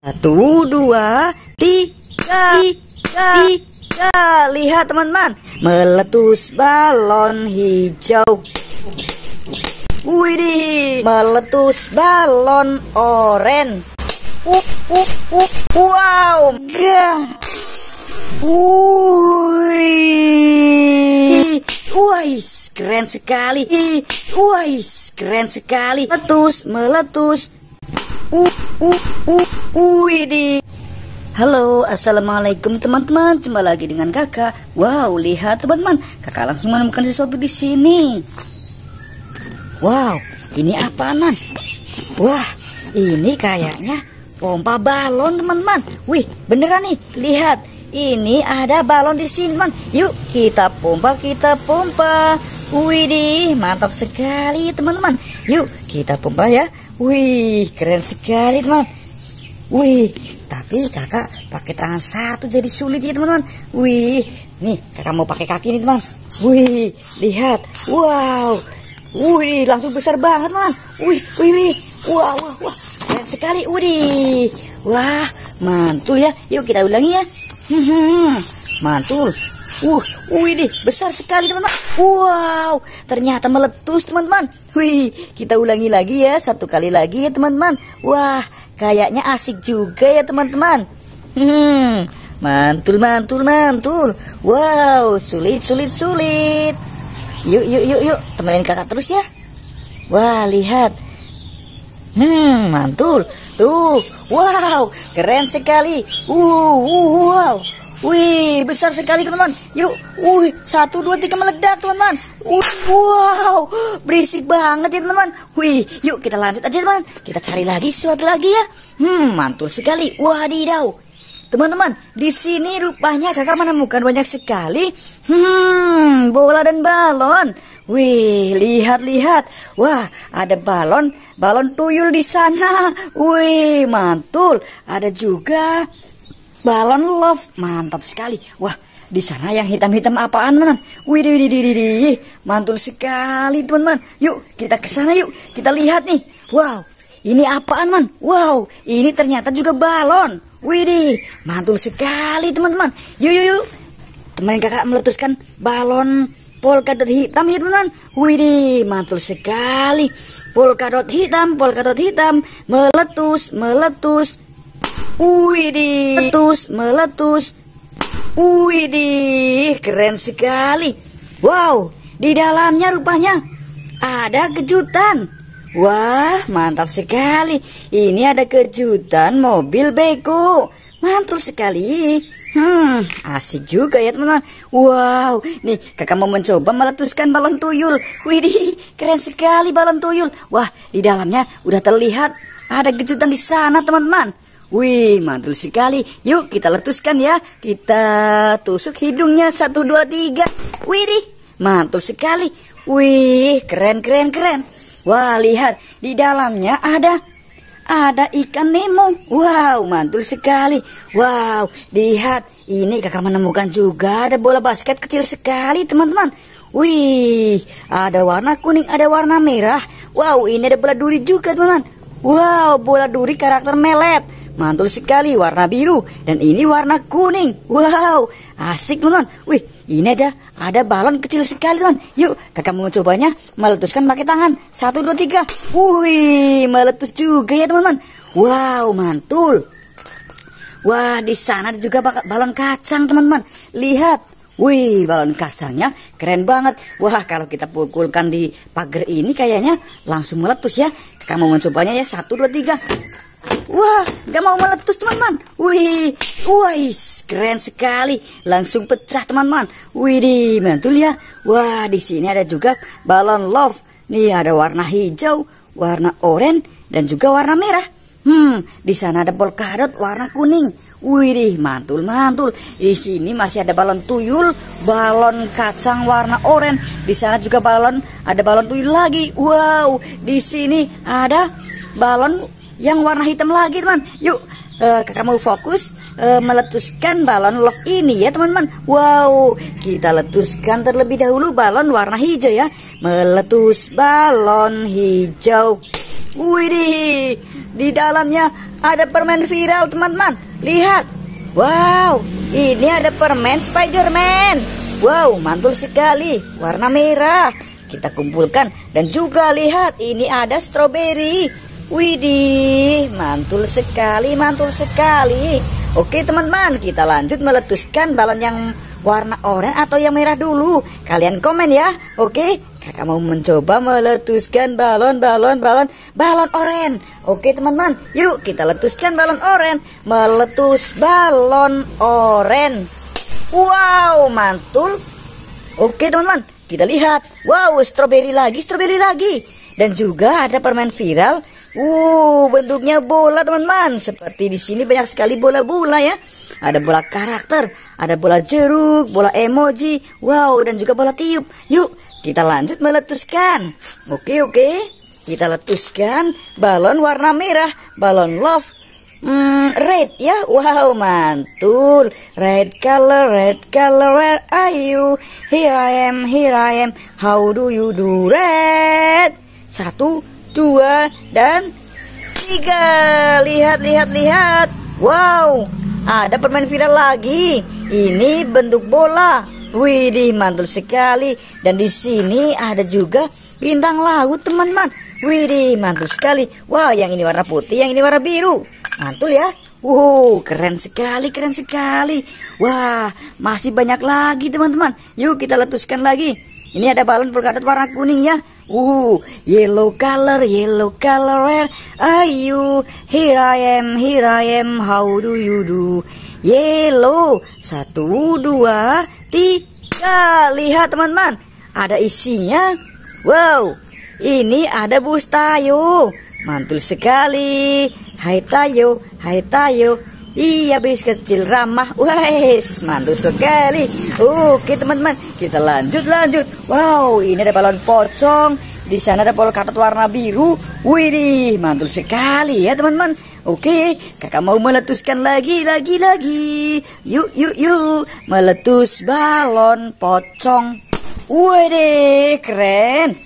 Satu, dua, tiga, tiga, tiga. Lihat teman-teman, meletus balon hijau. Widih, meletus balon oren. Uh, uh, uh, wow, gah. Wih, wais, keren sekali. Wih, keren sekali. Meletus, meletus, uh, uh, uh, Halo, assalamualaikum teman-teman. Jumpa lagi dengan kakak. Wow, lihat teman-teman, kakak langsung menemukan sesuatu di sini. Wow, ini apa nan? Wah, ini kayaknya pompa balon teman-teman. Wih, beneran nih. Lihat, ini ada balon di sini teman. Yuk, kita pompa, kita pompa. Widih, mantap sekali teman-teman. Yuk, kita pompa ya. Wih, keren sekali teman. Wih, tapi kakak pakai tangan satu jadi sulit ya teman-teman. Wih, nih kakak mau pakai kaki nih teman. Wih, lihat. Wow. Wih, langsung besar banget teman. Wih, wih, wih. Wah, wah, wah. Keren sekali. Wih. Wah, mantul ya. Yuk kita ulangi ya. Hmm, hmm, hmm. mantul. Uh, wih deh, besar sekali teman-teman. Wow, ternyata meletus teman-teman. Wih, kita ulangi lagi ya, satu kali lagi ya teman-teman. Wah, kayaknya asik juga ya teman-teman. Hmm, mantul, mantul, mantul. Wow, sulit, sulit, sulit. Yuk, yuk, yuk, yuk, temenin kakak terus ya. Wah, lihat. Hmm, mantul. Tuh, wow, keren sekali. Uh, uh wow. Wih, besar sekali teman-teman. Yuk, wih, satu dua tiga meledak teman-teman. Wow, berisik banget ya teman-teman. Wih, yuk kita lanjut aja teman. Kita cari lagi sesuatu lagi ya. Hmm, mantul sekali. Wah Wadidaw. Teman-teman, di sini rupanya kakak menemukan banyak sekali hmm, bola dan balon. Wih, lihat-lihat. Wah, ada balon, balon tuyul di sana. Wih, mantul. Ada juga Balon love, mantap sekali. Wah, di sana yang hitam-hitam apaan, teman? Widih, widih, widih, Mantul sekali, teman-teman. Yuk, kita ke sana yuk. Kita lihat nih. Wow, ini apaan, man? Wow, ini ternyata juga balon. Widih, mantul sekali, teman-teman. Yuk, yuk, yuk. Teman kakak meletuskan balon polkadot hitam ya teman-teman Widih mantul sekali Polkadot hitam, polkadot hitam Meletus, meletus Widih, meletus, meletus. Widih, keren sekali. Wow, di dalamnya rupanya ada kejutan. Wah, mantap sekali. Ini ada kejutan mobil beko. Mantul sekali. Hmm, asik juga ya teman-teman. Wow, nih kakak mau mencoba meletuskan balon tuyul. Widih, keren sekali balon tuyul. Wah, di dalamnya udah terlihat ada kejutan di sana teman-teman. Wih, mantul sekali. Yuk kita letuskan ya. Kita tusuk hidungnya. Satu, dua, tiga. Wih, mantul sekali. Wih, keren, keren, keren. Wah, lihat. Di dalamnya ada ada ikan Nemo. Wow, mantul sekali. Wow, lihat. Ini kakak menemukan juga ada bola basket kecil sekali, teman-teman. Wih, ada warna kuning, ada warna merah. Wow, ini ada bola duri juga, teman-teman. Wow, bola duri karakter melet. Mantul sekali warna biru dan ini warna kuning. Wow, asik teman. non. Wih, ini aja ada balon kecil sekali teman. Yuk, kakak mau mencobanya meletuskan pakai tangan. Satu dua tiga. Wih, meletus juga ya teman-teman. Wow, mantul. Wah, di sana juga balon kacang teman-teman. Lihat, Wih, balon kacangnya keren banget. Wah, kalau kita pukulkan di pagar ini kayaknya langsung meletus ya. Kamu mencobanya ya, satu, dua, tiga. Wah, gak mau meletus teman-teman. Wih, wih, keren sekali. Langsung pecah teman-teman. Wih, mantul ya. Wah, di sini ada juga balon love. Nih ada warna hijau, warna oranye, dan juga warna merah. Hmm, di sana ada polkadot warna kuning. Wih, mantul mantul. Di sini masih ada balon tuyul, balon kacang warna oranye. Di sana juga balon, ada balon tuyul lagi. Wow, di sini ada balon yang warna hitam lagi teman yuk uh, mau fokus uh, meletuskan balon love ini ya teman-teman wow kita letuskan terlebih dahulu balon warna hijau ya meletus balon hijau Widih di dalamnya ada permen viral teman-teman lihat wow ini ada permen Spiderman wow mantul sekali warna merah kita kumpulkan dan juga lihat ini ada strawberry Widih, mantul sekali, mantul sekali. Oke teman-teman, kita lanjut meletuskan balon yang warna oranye atau yang merah dulu. Kalian komen ya, oke? Kakak mau mencoba meletuskan balon, balon, balon, balon oranye. Oke teman-teman, yuk kita letuskan balon oranye. Meletus balon oranye. Wow, mantul. Oke teman-teman, kita lihat. Wow, stroberi lagi, stroberi lagi. Dan juga ada permen viral Uh, bentuknya bola teman-teman. Seperti di sini banyak sekali bola-bola ya. Ada bola karakter, ada bola jeruk, bola emoji, wow, dan juga bola tiup. Yuk, kita lanjut meletuskan. Oke, oke. Kita letuskan balon warna merah, balon love. Hmm, red ya, wow mantul Red color, red color, where are you? Here I am, here I am, how do you do red? Satu, dua, dan tiga. Lihat, lihat, lihat. Wow, ada permen viral lagi. Ini bentuk bola. Widih, mantul sekali. Dan di sini ada juga bintang laut, teman-teman. Widih, mantul sekali. Wow, yang ini warna putih, yang ini warna biru. Mantul ya. Wow, keren sekali, keren sekali. Wah, masih banyak lagi, teman-teman. Yuk kita letuskan lagi. Ini ada balon berkadar warna kuning ya. Uh, yellow color, yellow color, where are you? Here I am, here I am, how do you do? Yellow, satu, dua, tiga. Lihat teman-teman, ada isinya. Wow, ini ada bus tayo. Mantul sekali. Hai tayo, hai tayo, Iya bis kecil ramah Wes mantul sekali Oke teman-teman kita lanjut lanjut Wow ini ada balon pocong Di sana ada polkadot warna biru Wih, mantul sekali ya teman-teman Oke kakak mau meletuskan lagi lagi lagi Yuk yuk yuk Meletus balon pocong Widih keren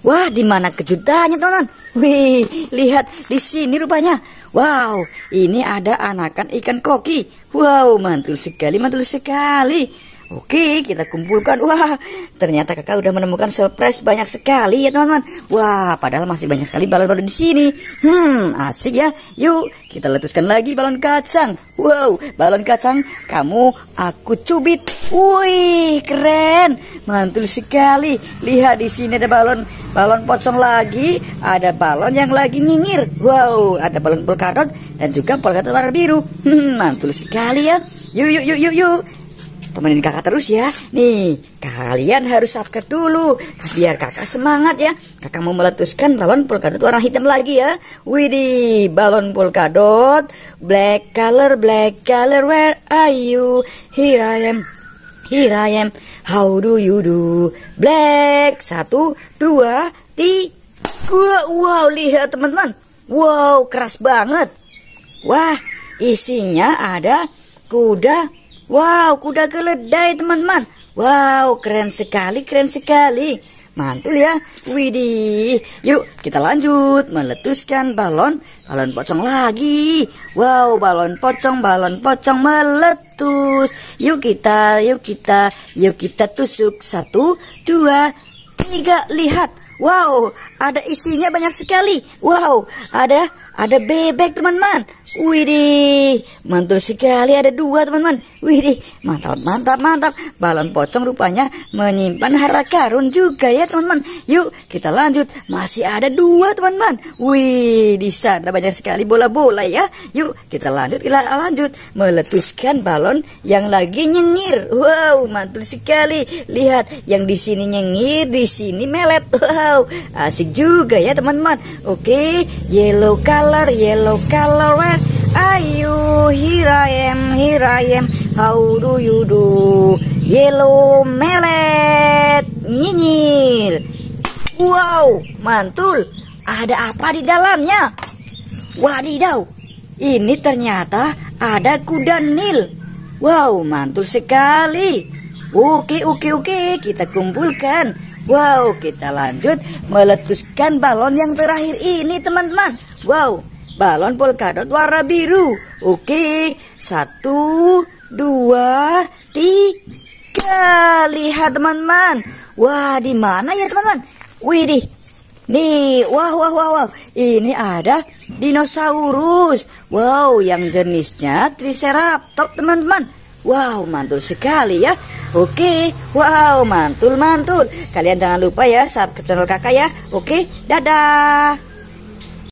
Wah di mana kejutannya teman-teman Wih lihat di sini rupanya Wow, ini ada anakan ikan koki. Wow, mantul sekali, mantul sekali. Oke, kita kumpulkan. Wah, ternyata kakak udah menemukan surprise banyak sekali ya teman-teman. Wah, padahal masih banyak sekali balon-balon di sini. Hmm, asik ya. Yuk, kita letuskan lagi balon kacang. Wow, balon kacang, kamu aku cubit. Wih, keren. Mantul sekali. Lihat di sini ada balon balon pocong lagi, ada balon yang lagi nyinyir. Wow, ada balon polkadot dan juga polkadot warna biru. Hmm, mantul sekali ya. Yuk, yuk, yuk, yuk, yuk temenin kakak terus ya. Nih, kalian harus subscribe dulu. Biar kakak semangat ya. Kakak mau meletuskan balon polkadot warna hitam lagi ya. Widih, balon polkadot. Black color, black color, where are you? Here I am. Here I am. How do you do? Black. Satu, dua, tiga. Wow, lihat teman-teman. Wow, keras banget. Wah, isinya ada kuda Wow, kuda keledai teman-teman. Wow, keren sekali, keren sekali. Mantul ya. Widih. Yuk, kita lanjut meletuskan balon, balon pocong lagi. Wow, balon pocong, balon pocong meletus. Yuk kita, yuk kita, yuk kita tusuk. Satu, dua, tiga, lihat. Wow, ada isinya banyak sekali. Wow, ada ada bebek teman-teman. Widih, mantul sekali ada dua teman-teman. Widih, mantap, mantap, mantap. Balon pocong rupanya menyimpan harta karun juga ya teman-teman. Yuk, kita lanjut. Masih ada dua teman-teman. Wih, di sana banyak sekali bola-bola ya. Yuk, kita lanjut, kita lanjut. Meletuskan balon yang lagi nyengir. Wow, mantul sekali. Lihat, yang di sini nyengir, di sini melet. Wow, asik juga ya teman-teman. Oke, yellow color color, yellow color, red. Eh? ayo hirayem Here I am, How do you do? Yellow melet, nyinyir. Wow, mantul. Ada apa di dalamnya? Wadidaw, ini ternyata ada kuda nil. Wow, mantul sekali. Oke, oke, oke, kita kumpulkan. Wow, kita lanjut meletuskan balon yang terakhir ini teman-teman. Wow, balon polkadot warna biru. Oke, satu, dua, tiga. Lihat teman-teman. Wah, di mana ya teman-teman? Widih, Nih, wah, wah, wah, wah. Ini ada dinosaurus. Wow, yang jenisnya Triceratops, teman-teman. Wow, mantul sekali ya. Oke, wow, mantul-mantul. Kalian jangan lupa ya, subscribe channel kakak ya. Oke, dadah.